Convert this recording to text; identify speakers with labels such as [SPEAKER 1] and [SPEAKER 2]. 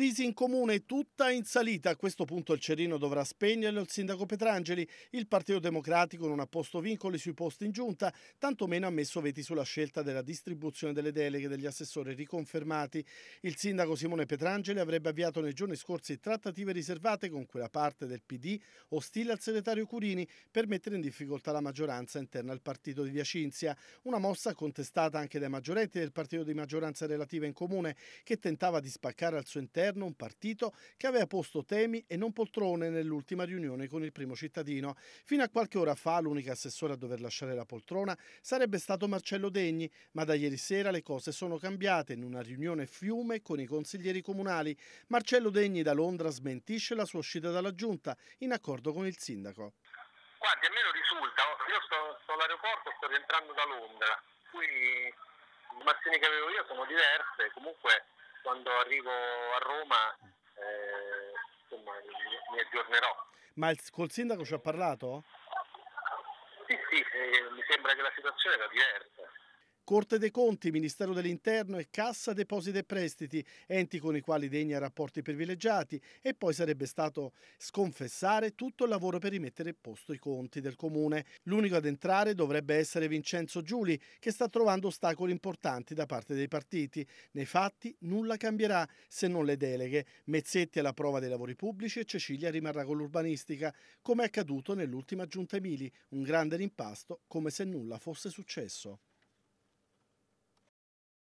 [SPEAKER 1] Crisi in comune tutta in salita. A questo punto il Cerino dovrà spegnerlo il sindaco Petrangeli. Il Partito Democratico non ha posto vincoli sui posti in giunta, tantomeno ha messo veti sulla scelta della distribuzione delle deleghe degli assessori riconfermati. Il sindaco Simone Petrangeli avrebbe avviato nei giorni scorsi trattative riservate con quella parte del PD ostile al segretario Curini per mettere in difficoltà la maggioranza interna al partito di Via Cinzia. Una mossa contestata anche dai maggioretti del partito di maggioranza relativa in comune che tentava di spaccare al suo interno governo un partito che aveva posto temi e non poltrone nell'ultima riunione con il primo cittadino. Fino a qualche ora fa l'unico assessore a dover lasciare la poltrona sarebbe stato Marcello Degni, ma da ieri sera le cose sono cambiate in una riunione fiume con i consiglieri comunali. Marcello Degni da Londra smentisce la sua uscita dalla giunta in accordo con il sindaco.
[SPEAKER 2] Guardi, a me lo risulta, io sto, sto all'aeroporto, sto rientrando da Londra, qui le informazioni che avevo io sono diverse, comunque quando arrivo a Roma eh, insomma, mi, mi, aggiornerò.
[SPEAKER 3] Ma il, col sindaco ci
[SPEAKER 1] ha parlato?
[SPEAKER 2] Sì, sì, eh, mi sembra che la situazione era diversa.
[SPEAKER 1] Corte dei Conti, Ministero dell'Interno e Cassa Depositi e Prestiti, enti con i quali degna rapporti privilegiati e poi sarebbe stato sconfessare tutto il lavoro per rimettere a posto i conti del Comune. L'unico ad entrare dovrebbe essere Vincenzo Giuli, che sta trovando ostacoli importanti da parte dei partiti. Nei fatti nulla cambierà se non le deleghe. Mezzetti alla prova dei lavori pubblici e Cecilia rimarrà con l'urbanistica, come è accaduto nell'ultima giunta Emili, un grande rimpasto come se nulla fosse successo.